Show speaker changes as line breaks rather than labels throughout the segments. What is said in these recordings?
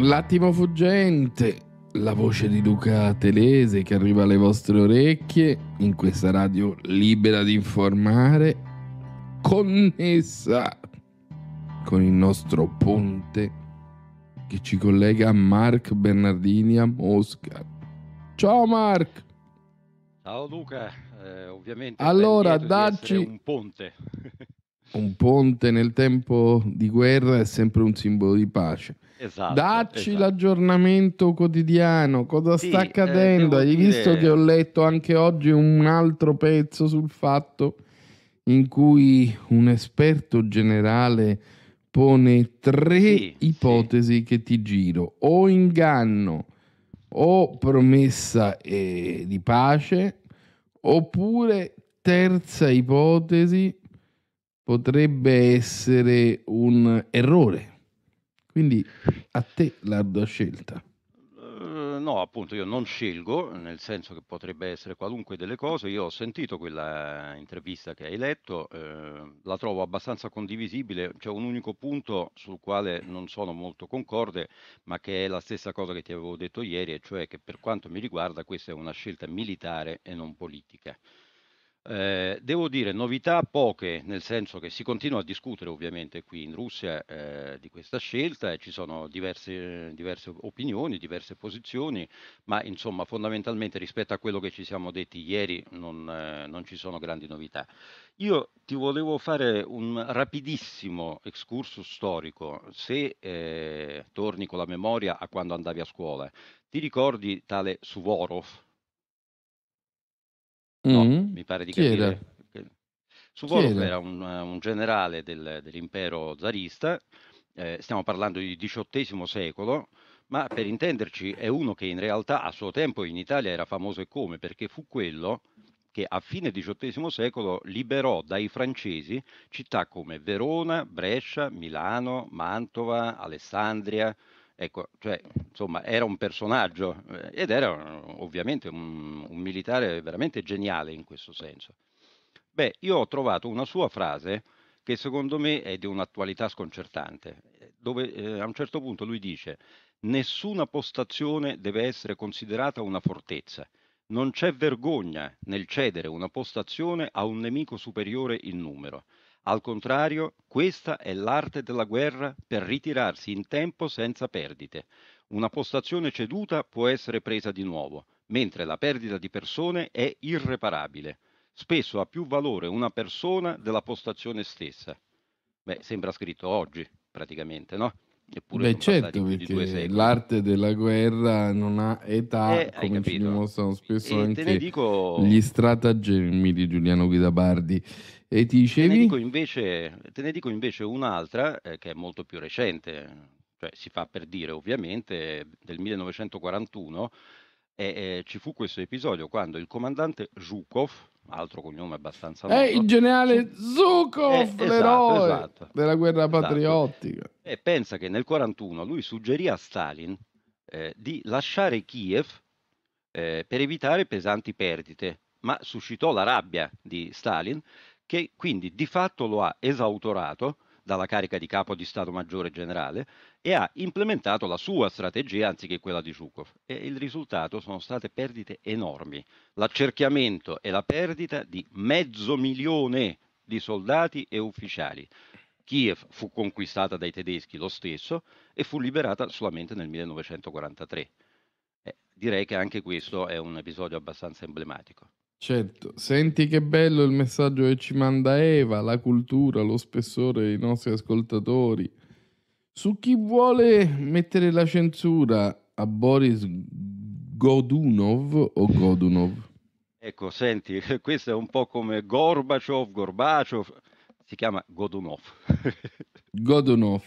L'attimo fuggente, la voce di Luca Telese che arriva alle vostre orecchie in questa radio libera di informare, connessa con il nostro ponte che ci collega a Mark Bernardini a Mosca. Ciao Mark!
Ciao Luca, eh, ovviamente allora, dacci... un ponte.
un ponte nel tempo di guerra è sempre un simbolo di pace. Esatto, Dacci esatto. l'aggiornamento quotidiano, cosa sì, sta eh, accadendo? Eh, Hai dire... visto che ho letto anche oggi un altro pezzo sul fatto in cui un esperto generale pone tre sì, ipotesi sì. che ti giro, o inganno, o promessa eh, di pace, oppure terza ipotesi potrebbe essere un errore quindi a te la scelta.
Eh, no, appunto, io non scelgo, nel senso che potrebbe essere qualunque delle cose. Io ho sentito quella intervista che hai letto, uh, la trovo abbastanza condivisibile. C'è un unico punto sul quale non sono molto concorde, ma che è la stessa cosa che ti avevo detto ieri, e cioè che per quanto mi riguarda questa è una scelta militare e non politica. Eh, devo dire novità poche, nel senso che si continua a discutere ovviamente qui in Russia eh, di questa scelta e ci sono diverse, diverse, opinioni, diverse posizioni, ma insomma fondamentalmente rispetto a quello che ci siamo detti ieri non, eh, non ci sono grandi novità. Io ti volevo fare un rapidissimo excursus storico, se eh, torni con la memoria a quando andavi a scuola. Ti ricordi tale Suvorov? no, mm. mi pare di capire. Era? Suvorov era un, un generale del, dell'impero zarista, eh, stiamo parlando di XVIII secolo, ma per intenderci è uno che in realtà a suo tempo in Italia era famoso e come, perché fu quello che a fine XVIII secolo liberò dai francesi città come Verona, Brescia, Milano, Mantova, Alessandria, Ecco, cioè, insomma, era un personaggio eh, ed era ovviamente un, un militare veramente geniale in questo senso. Beh, io ho trovato una sua frase che secondo me è di un'attualità sconcertante, dove eh, a un certo punto lui dice nessuna postazione deve essere considerata una fortezza, non c'è vergogna nel cedere una postazione a un nemico superiore in numero. Al contrario, questa è l'arte della guerra per ritirarsi in tempo senza perdite. Una postazione ceduta può essere presa di nuovo, mentre la perdita di persone è irreparabile. Spesso ha più valore una persona della postazione stessa. Beh, sembra scritto oggi, praticamente, no? Eppure Beh certo, perché l'arte
della guerra non ha età, eh, come ci dimostrano spesso e anche dico... gli stratagemmi di Giuliano Guidabardi. E ti dicevi? Te
ne, invece, te ne dico invece, un'altra eh, che è molto più recente, cioè si fa per dire ovviamente, del 1941 e, e ci fu questo episodio quando il comandante Zhukov, altro cognome abbastanza noto. È il
generale Zhukov, eh, l'esato, esatto. della guerra esatto. patriottica.
E pensa che nel 1941 lui suggerì a Stalin eh, di lasciare Kiev eh, per evitare pesanti perdite, ma suscitò la rabbia di Stalin che quindi di fatto lo ha esautorato dalla carica di capo di Stato Maggiore Generale e ha implementato la sua strategia anziché quella di Zhukov e il risultato sono state perdite enormi, l'accerchiamento e la perdita di mezzo milione di soldati e ufficiali. Kiev fu conquistata dai tedeschi lo stesso e fu liberata solamente nel 1943. Eh, direi che anche questo è un episodio
abbastanza emblematico. Certo, senti che bello il messaggio che ci manda Eva, la cultura, lo spessore dei nostri ascoltatori. Su chi vuole mettere la censura a Boris Godunov o Godunov?
Ecco, senti, questo è un po' come Gorbaciov, Gorbaciov, si chiama Godunov.
Godunov.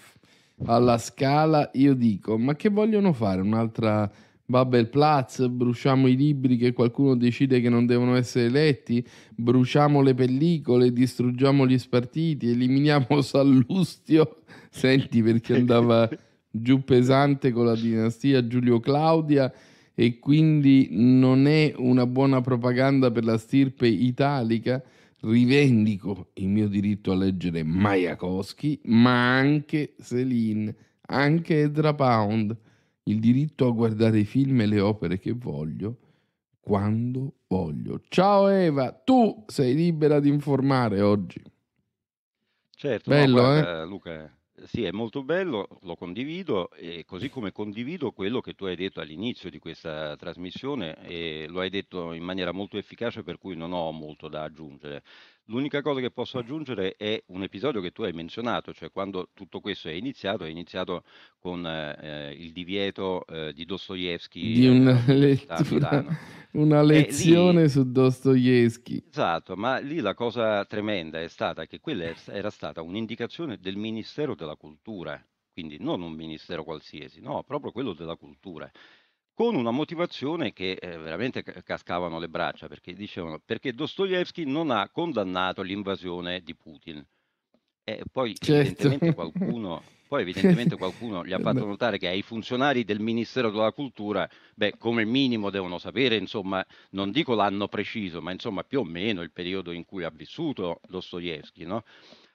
Alla scala io dico, ma che vogliono fare un'altra Babelplatz, bruciamo i libri che qualcuno decide che non devono essere letti, bruciamo le pellicole, distruggiamo gli spartiti, eliminiamo Sallustio. Senti perché andava giù pesante con la dinastia Giulio Claudia e quindi non è una buona propaganda per la stirpe italica. Rivendico il mio diritto a leggere Majakowski, ma anche Selin, anche Edra Pound il diritto a guardare i film e le opere che voglio, quando voglio. Ciao Eva, tu sei libera di informare oggi.
Certo, bello, no, guarda, eh? Luca. Sì, è molto bello, lo condivido e così come condivido quello che tu hai detto all'inizio di questa trasmissione e lo hai detto in maniera molto efficace per cui non ho molto da aggiungere. L'unica cosa che posso aggiungere è un episodio che tu hai menzionato, cioè quando tutto questo è iniziato, è iniziato con eh, il divieto eh, di Dostoevsky. Di una, lettura,
una eh, lezione lì,
su Dostoevsky. Esatto, ma lì la cosa tremenda è stata che quella era stata un'indicazione del Ministero della Cultura, quindi non un ministero qualsiasi, no, proprio quello della Cultura con una motivazione che eh, veramente cascavano le braccia, perché dicevano perché Dostoevsky non ha condannato l'invasione di Putin. E poi, certo. evidentemente qualcuno, poi evidentemente qualcuno gli ha eh, fatto notare che ai funzionari del Ministero della Cultura, beh, come minimo devono sapere, insomma, non dico l'anno preciso, ma insomma più o meno il periodo in cui ha vissuto Dostoevsky, no?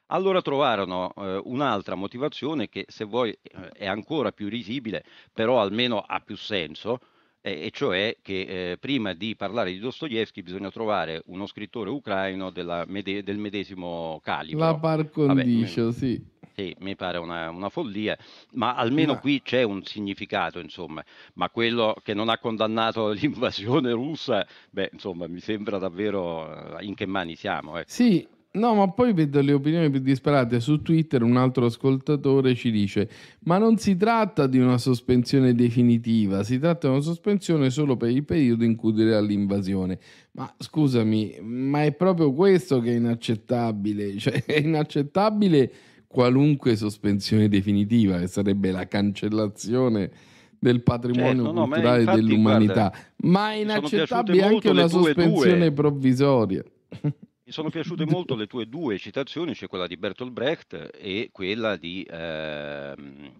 Allora trovarono eh, un'altra motivazione che se vuoi eh, è ancora più risibile, però almeno ha più senso, eh, e cioè che eh, prima di parlare di Dostoevsky bisogna trovare uno scrittore ucraino mede- del medesimo calibro. La
par condicio, Vabbè, sì.
Sì, mi pare una, una follia, ma almeno ma... qui c'è un significato, insomma. Ma quello che non ha condannato l'invasione russa,
beh, insomma, mi sembra davvero eh, in che mani siamo. Ecco. Sì, No, ma poi vedo le opinioni più disparate. Su Twitter un altro ascoltatore ci dice: Ma non si tratta di una sospensione definitiva, si tratta di una sospensione solo per il periodo in cui dirà l'invasione. Ma scusami, ma è proprio questo che è inaccettabile. Cioè, è inaccettabile qualunque sospensione definitiva, che sarebbe la cancellazione del patrimonio certo, culturale no, dell'umanità. Guarda, ma è inaccettabile anche una sospensione due, due. provvisoria.
Mi sono piaciute molto le tue due citazioni, cioè quella di Bertolt Brecht e quella di... Ehm,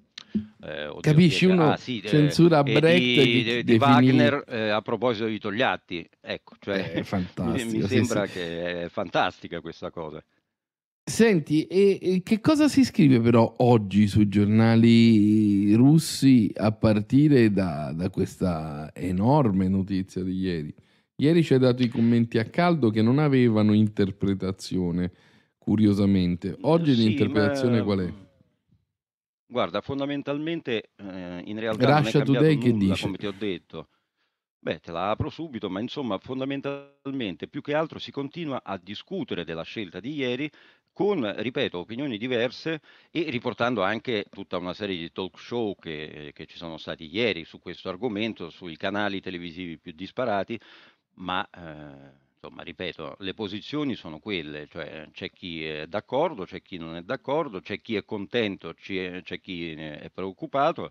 eh, Capisci? Uno ah, sì, censura eh, Brecht di, di, di Wagner eh, a proposito di Togliatti. Ecco, cioè, eh, è mi, mi sembra sì, sì. che è fantastica questa cosa.
Senti, e, e che cosa si scrive però oggi sui giornali russi a partire da, da questa enorme notizia di ieri? Ieri ci hai dato i commenti a caldo che non avevano interpretazione, curiosamente. Mm, Oggi sì, l'interpretazione ma... qual è? Mm,
guarda, fondamentalmente eh, in realtà Russia non è Today nulla, come ti ho detto. Beh, te la apro subito, ma insomma, fondamentalmente più che altro si continua a discutere della scelta di ieri con, ripeto, opinioni diverse e riportando anche tutta una serie di talk show che, che ci sono stati ieri su questo argomento, sui canali televisivi più disparati, ma eh, insomma, ripeto, le posizioni sono quelle, cioè eh, c'è chi è d'accordo, c'è chi non è d'accordo, c'è chi è contento, c'è chi è preoccupato,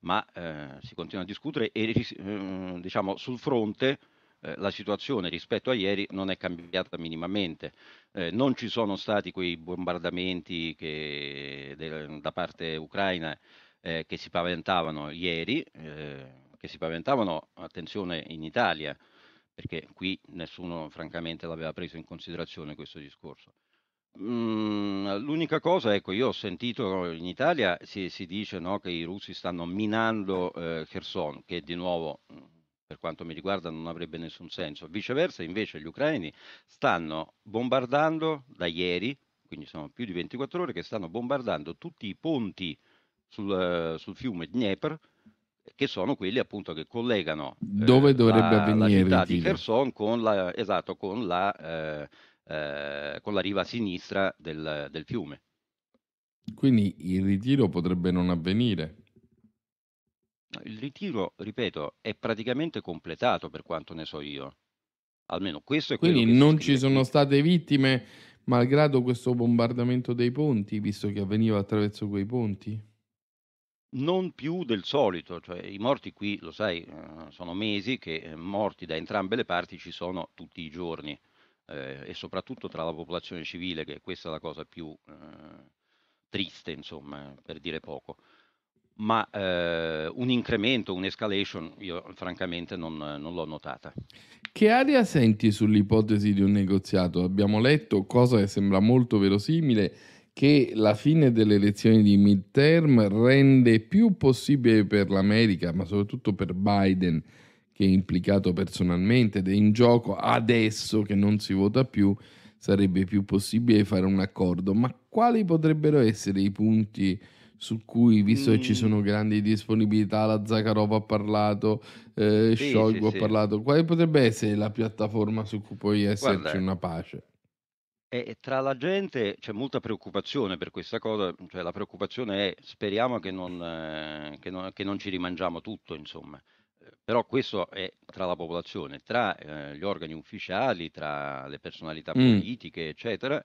ma eh, si continua a discutere e eh, diciamo sul fronte eh, la situazione rispetto a ieri non è cambiata minimamente. Eh, non ci sono stati quei bombardamenti che, de, da parte ucraina che si paventavano ieri, che si paventavano, attenzione, in Italia, perché qui nessuno francamente l'aveva preso in considerazione questo discorso. Mm, l'unica cosa, ecco, io ho sentito in Italia si, si dice no, che i russi stanno minando eh, Kherson, che di nuovo mm, per quanto mi riguarda non avrebbe nessun senso. Viceversa, invece, gli ucraini stanno bombardando da ieri, quindi sono più di 24 ore che stanno bombardando tutti i ponti sul, sul fiume Dnieper, che sono quelli appunto che collegano eh, Dove dovrebbe la, avvenire, la città di Kherson con la, esatto, con la, eh, eh, con la riva sinistra del, del fiume.
Quindi il ritiro potrebbe non avvenire.
Il ritiro, ripeto, è praticamente completato per quanto ne so io. Almeno questo
è quello Quindi non ci sono state vittime malgrado questo bombardamento dei ponti, visto che avveniva attraverso quei ponti? non più del
solito, cioè i morti qui, lo sai, eh, sono mesi che eh, morti da entrambe le parti ci sono tutti i giorni eh, e soprattutto tra la popolazione civile, che questa è la cosa più eh, triste, insomma, per dire poco. Ma eh, un incremento, un'escalation, io francamente non, non l'ho notata.
Che aria senti sull'ipotesi di un negoziato? Abbiamo letto cosa che sembra molto verosimile che la fine delle elezioni di midterm rende più possibile per l'America, ma soprattutto per Biden, che è implicato personalmente ed è in gioco adesso che non si vota più, sarebbe più possibile fare un accordo. Ma quali potrebbero essere i punti su cui, visto mm. che ci mm. sono grandi disponibilità, la Zakharov ha parlato, eh, sì, Scioggo sì, ha sì. parlato, quale potrebbe essere la piattaforma su cui può esserci Guarda. una pace?
E tra la gente c'è molta preoccupazione per questa cosa, cioè la preoccupazione è speriamo che non, eh, che non, che non ci rimangiamo tutto, insomma. Eh, Però questo è tra la popolazione, tra eh, gli organi ufficiali, tra le personalità Mm. politiche, eccetera.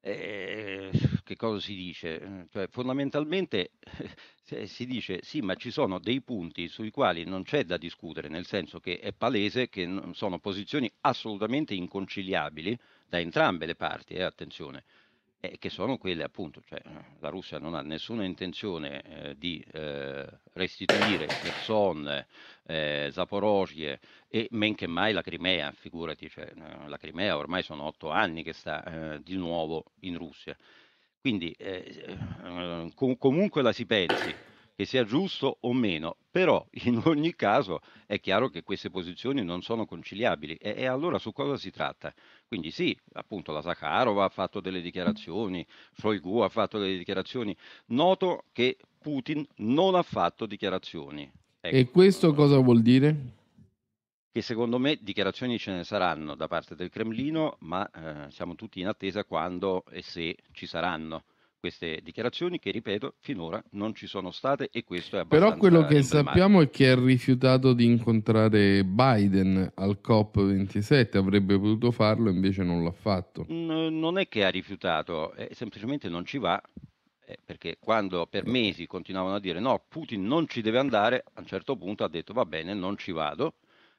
Eh, che cosa si dice? Eh, cioè, fondamentalmente si dice sì, ma ci sono dei punti sui quali non c'è da discutere, nel senso che è palese che sono posizioni assolutamente inconciliabili da entrambe le parti, eh, attenzione, eh, che sono quelle appunto, cioè, eh, la Russia non ha nessuna intenzione eh, di eh, restituire Kherson, eh, Zaporozhye e men che mai la Crimea, figurati, cioè, eh, la Crimea ormai sono otto anni che sta di nuovo in Russia. Quindi com- comunque la si pensi, che sia giusto o meno, però in ogni caso è chiaro che queste posizioni non sono conciliabili e, e allora su cosa si tratta? Quindi sì, appunto la Sakharova ha fatto delle dichiarazioni, Shoigu ha fatto delle dichiarazioni, noto che Putin non ha fatto dichiarazioni.
Ecco. E questo cosa vuol dire?
Che secondo me dichiarazioni ce ne saranno da parte del Cremlino, ma eh, siamo tutti in attesa quando e se ci saranno queste dichiarazioni che, ripeto, finora non ci sono state e questo è abbastanza Però quello che sappiamo
è che ha rifiutato di incontrare Biden al COP27, avrebbe potuto farlo, invece non l'ha fatto.
non è che ha rifiutato, eh, semplicemente non ci va, eh, perché quando per mesi continuavano a dire no, Putin non ci deve andare, a un certo punto ha detto va bene, non ci vado,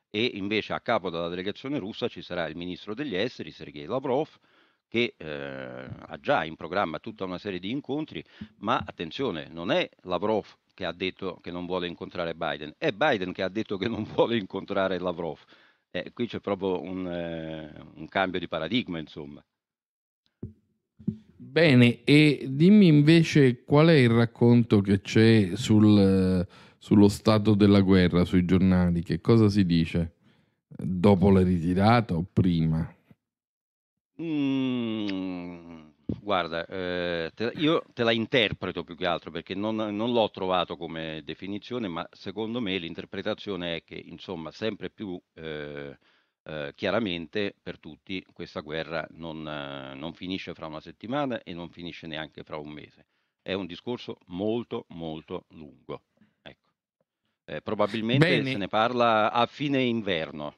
e invece a capo della delegazione russa ci sarà il ministro degli esteri, Sergei Lavrov, che eh, ha già in programma tutta una serie di incontri, ma attenzione, non è Lavrov che ha detto che non vuole incontrare Biden, è Biden che ha detto che non vuole incontrare Lavrov. Eh, qui c'è proprio un, eh, un cambio di paradigma, insomma.
Bene, e dimmi invece qual è il racconto che c'è sul, sullo stato della guerra sui giornali, che cosa si dice? Dopo la ritirata o prima? Mm, guarda,
eh, io te la interpreto più che altro perché non, non, l'ho trovato come definizione, ma secondo me l'interpretazione è che, insomma, sempre più eh, eh, chiaramente per tutti questa guerra non, eh, non, finisce fra una settimana e non finisce neanche fra un mese. È un discorso molto, molto lungo. Ecco. Eh, probabilmente Bene. se ne parla a fine inverno.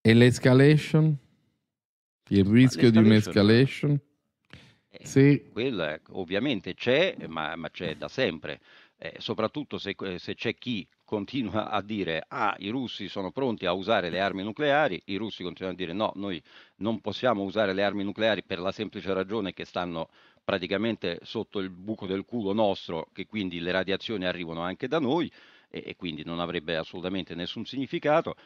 E l'escalation? il rischio di un'escalation? Eh, sì.
Quella ovviamente c'è, ma, ma c'è da sempre. Eh, soprattutto se, eh, se, c'è chi continua a dire ah i russi sono pronti a usare le armi nucleari, i russi continuano a dire no, noi non possiamo usare le armi nucleari per la semplice ragione che stanno praticamente sotto il buco del culo nostro, che quindi le radiazioni arrivano anche da noi e, e quindi non avrebbe assolutamente nessun significato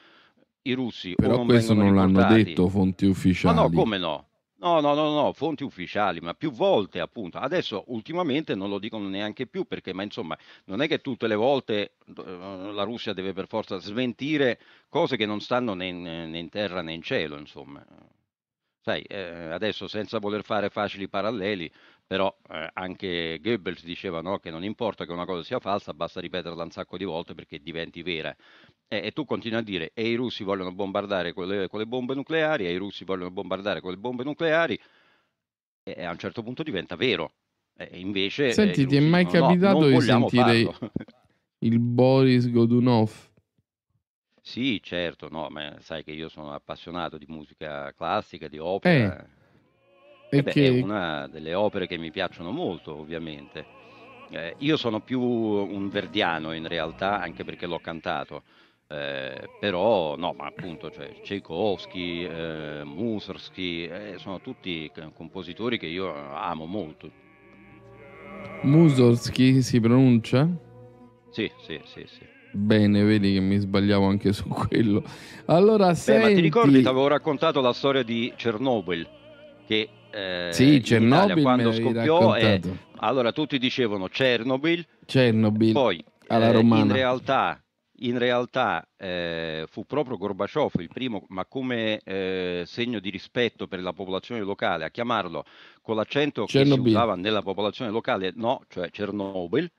i russi Però non questo non l'hanno detto
fonti ufficiali. Ma no, come
no? No, no, no, no, fonti ufficiali, ma più volte appunto. Adesso ultimamente non lo dicono neanche più perché, ma insomma, non è che tutte le volte eh, la Russia deve per forza smentire cose che non stanno né in, né in terra né in cielo, insomma. Sai, eh, adesso senza voler fare facili paralleli, però eh, anche Goebbels diceva no, che non importa che una cosa sia falsa, basta ripeterla un sacco di volte perché diventi vera. E, e, tu continui a dire e i russi vogliono bombardare con le, con le bombe nucleari, e i russi vogliono bombardare con le bombe nucleari, e, e a un certo punto diventa vero. E invece... Eh, Senti, ti è mai dicono, capitato no, di sentire
il Boris Godunov?
Sì, certo, no, ma sai che io sono appassionato di musica classica, di opera. Eh, eh beh, che... È una delle opere che mi piacciono molto, ovviamente. Eh, io sono più un verdiano in realtà, anche perché l'ho cantato. Eh, però no, ma appunto cioè, Tchaikovsky, eh, Mussorgsky eh, sono tutti compositori che io amo
molto. Mussorgsky si pronuncia?
Sì, sì, sì, sì.
Bene, vedi che mi sbagliavo anche su quello. Allora, Beh, senti... ti ricordi, ti
avevo raccontato la storia di Chernobyl che eh, sì, Chernobyl Italia, quando scoppiò eh, allora tutti dicevano Chernobyl, Chernobyl poi alla eh, romana. in realtà in realtà eh, fu proprio Gorbaciov il primo, ma come eh, segno di rispetto per la popolazione locale, a chiamarlo con l'accento Chernobyl. che si usava nella popolazione locale, no, cioè Chernobyl,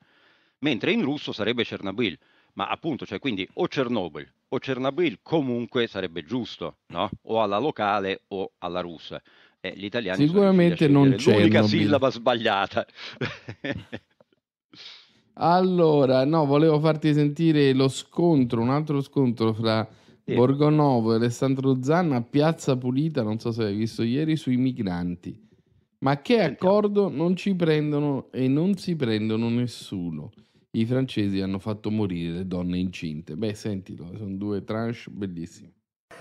mentre in russo sarebbe Chernobyl. Ma appunto, cioè quindi o Chernobyl o Chernobyl comunque sarebbe giusto, no? O alla locale o alla russa. Eh, gli italiani Sicuramente non c'è. L'unica sillaba sbagliata.
Allora, no, volevo farti sentire lo scontro, un altro scontro fra sì. Borgonovo e Alessandro Zanna a Piazza Pulita, non so se hai visto ieri, sui migranti. Ma che accordo non ci prendono e non si prendono nessuno. I francesi hanno fatto morire le donne incinte. Beh, sentilo, sono due tranche bellissime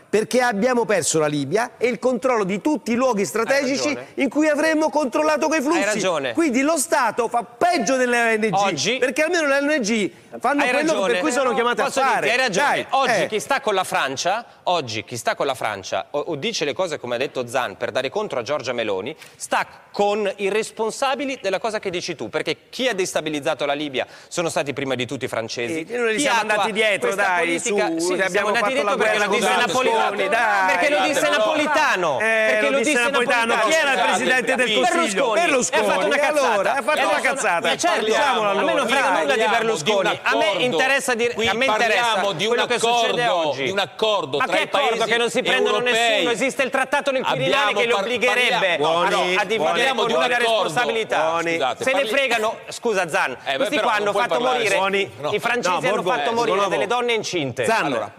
perché abbiamo perso la Libia e il controllo di tutti i luoghi strategici in cui avremmo controllato quei flussi. Hai ragione. Quindi lo Stato fa peggio delle ONG, Oggi... perché almeno le ONG Fanno hai quello ragione. per cui sono chiamate Posso a fare. Dirti, hai ragione. Dai, oggi, eh. chi sta con la Francia, oggi chi sta con la Francia o, o dice le cose come ha detto Zan per dare contro a Giorgia Meloni, sta con i responsabili della cosa che dici tu, perché chi ha destabilizzato la Libia sono stati prima di tutti i francesi. E eh, noi li siamo andati dietro, dai, politica, su, sì, abbiamo fatto la guerra con Napoli, Perché lo disse Napoli Napolitano. Eh, perché lo, disse Napolitano. Napolitano. Chi era il presidente del Consiglio? Berlusconi. Ha fatto una cazzata. ha fatto una cazzata. Eh, A me non frega nulla di Berlusconi. a me interessa dire Qui a me interessa di quello che succede oggi. Di un accordo
Ma tra che accordo che non si
prendono nessuno? Esiste il trattato nel Quirinale che li obbligherebbe a dividere la responsabilità. Se ne fregano, eh, scusa Zan, questi qua hanno fatto morire i francesi hanno fatto morire delle donne incinte. Zan,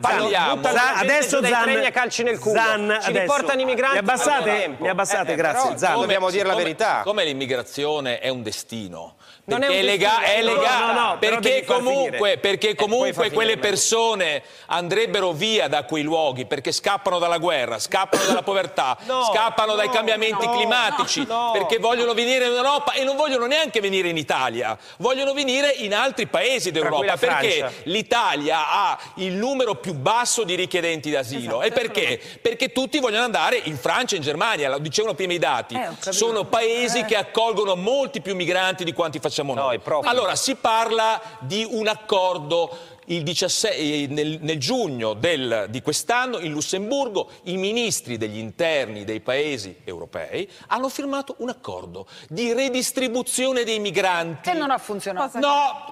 adesso Zan, calci nel culo. Zan, adesso portano i migranti. Mi eh, abbassate, allora, mi abbassate eh, eh, grazie. Però, Zan, dobbiamo dire la verità. Come
l'immigrazione è un destino, non è, lega, è legale, no, no, no, perché, comunque, perché, comunque, quelle persone andrebbero via da quei luoghi perché scappano dalla guerra, scappano dalla povertà, scappano dai cambiamenti climatici, perché vogliono venire in Europa e non vogliono neanche venire in Italia, vogliono venire in altri paesi d'Europa perché l'Italia ha il numero più basso di richiedenti d'asilo. Esatto, e perché? Perché tutti vogliono andare in Francia in Germania, lo dicevano prima i dati, eh, sono paesi eh. che accolgono molti più migranti di quanti facciamo siamo noi. No, allora, si parla di un accordo 16, eh, nel, nel, giugno del, di quest'anno in Lussemburgo i ministri degli interni dei paesi europei hanno firmato un accordo di redistribuzione dei migranti. Che non ha funzionato. No!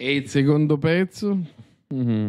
E il secondo pezzo? Mm-hmm.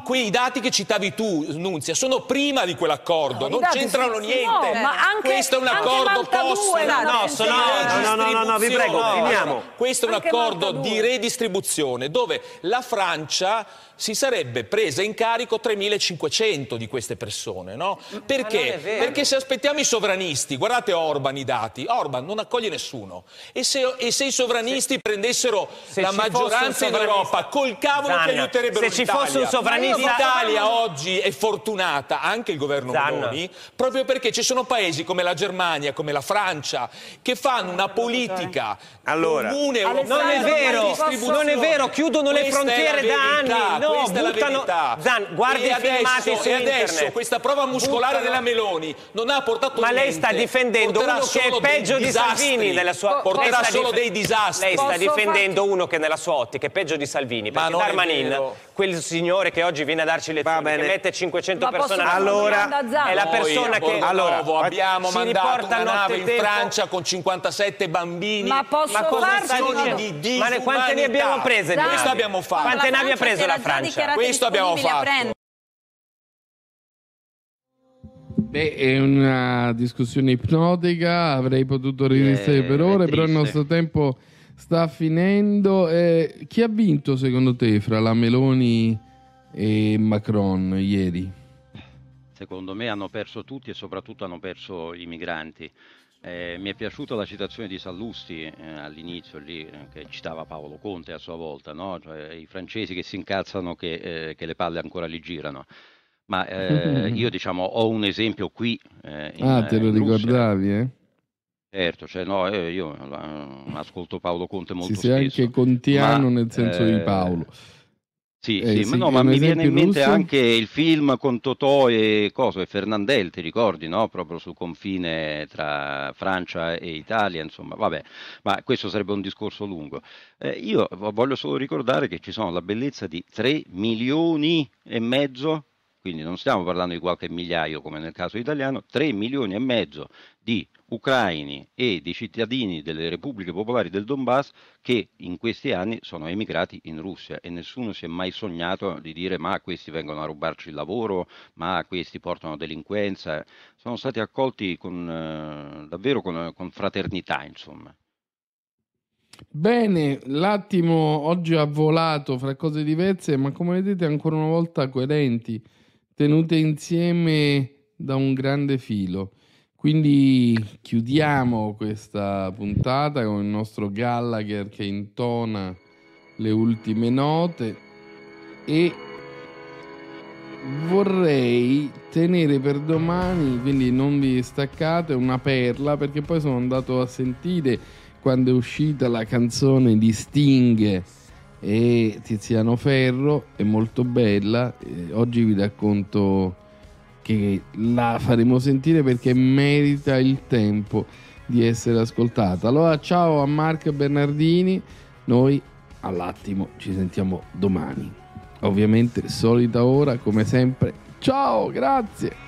Quei dati che citavi tu, Nunzia, sono prima di quell'accordo, no, non c'entrano niente. No, ma anche, Questo è un accordo post. No, no, sono, no, no, no, no, vi prego, finiamo. Questo è un anche accordo di redistribuzione dove la Francia si sarebbe presa in carico 3.500 di queste persone, no? Perché? Perché se aspettiamo i sovranisti, guardate Orban i dati, Orban non accoglie nessuno. E se, e se i sovranisti se, prendessero se la maggioranza in Europa, col cavolo Zanna, che aiuterebbero se ci fosse un sovranista... L'Italia oggi è fortunata, anche il governo Zanna. Meloni, proprio perché ci sono paesi come la Germania, come la Francia, che fanno una politica allora, comune, non è vero, non è vero, chiudono le frontiere da anni. No, no, questa buttano... è la verità. Zan, guardi e i filmati adesso, su e adesso questa prova muscolare buttano... della Meloni non ha portato Ma niente. lei sta difendendo porterà uno che è peggio di Salvini nella sua... Porterà dif... solo dei disastri. Lei sta difendendo
far... uno che nella sua ottica è peggio di Salvini. Perché Darmanin, quel signore che oggi viene a darci le che
mette 500 ma persone allora è la persona Noi, che allora, nuovo, abbiamo mandato una nave in Francia con 57 bambini ma, posso ma cosa sta di, di ma quante ne abbiamo prese? questo abbiamo fatto quante navi ha preso la Francia? Francia. Questo abbiamo fatto.
Beh, è una discussione ipnotica, avrei potuto resistere eh, per ore, però il nostro tempo sta finendo. Eh, chi ha vinto secondo te fra la Meloni e Macron ieri?
Secondo me hanno perso tutti e soprattutto hanno perso i migranti. Eh, mi è piaciuta la citazione di Sallusti eh, all'inizio lì, eh, che citava Paolo Conte a sua volta, no? cioè, i francesi che si incazzano che, eh, che, le palle ancora li girano. Ma eh, io diciamo ho un esempio qui. Ah, in, ah, te lo ricordavi, eh? Certo, cioè, no, io mm, ascolto Paolo Conte molto si spesso. Sì, anche contiano ma, nel senso di Paolo. Sì, eh, sì, sì, ma, no, ma mi viene in mente russo? anche il film con Totò e, cosa, e Fernandel, ti ricordi, no? proprio sul confine tra Francia e Italia, insomma, vabbè, ma questo sarebbe un discorso lungo. Eh, io voglio solo ricordare che ci sono la bellezza di 3 milioni e mezzo quindi non stiamo parlando di qualche migliaio come nel caso italiano, 3 milioni e mezzo di ucraini e di cittadini delle repubbliche popolari del Donbass che in questi anni sono emigrati in Russia e nessuno si è mai sognato di dire ma questi vengono a rubarci il lavoro, ma questi portano delinquenza, sono stati accolti con, eh, davvero con, con fraternità insomma.
Bene, l'attimo oggi ha volato fra cose diverse, ma come vedete ancora una volta coerenti tenute insieme da un grande filo. Quindi chiudiamo questa puntata con il nostro Gallagher che intona le ultime note e vorrei tenere per domani, quindi non vi staccate, una perla perché poi sono andato a sentire quando è uscita la canzone di Sting e Tiziano Ferro, è molto bella. Eh, oggi vi racconto che la faremo sentire perché merita il tempo di essere ascoltata. Allora ciao a Marco Bernardini, noi all'attimo ci sentiamo domani. Ovviamente solita ora come sempre. Ciao, grazie.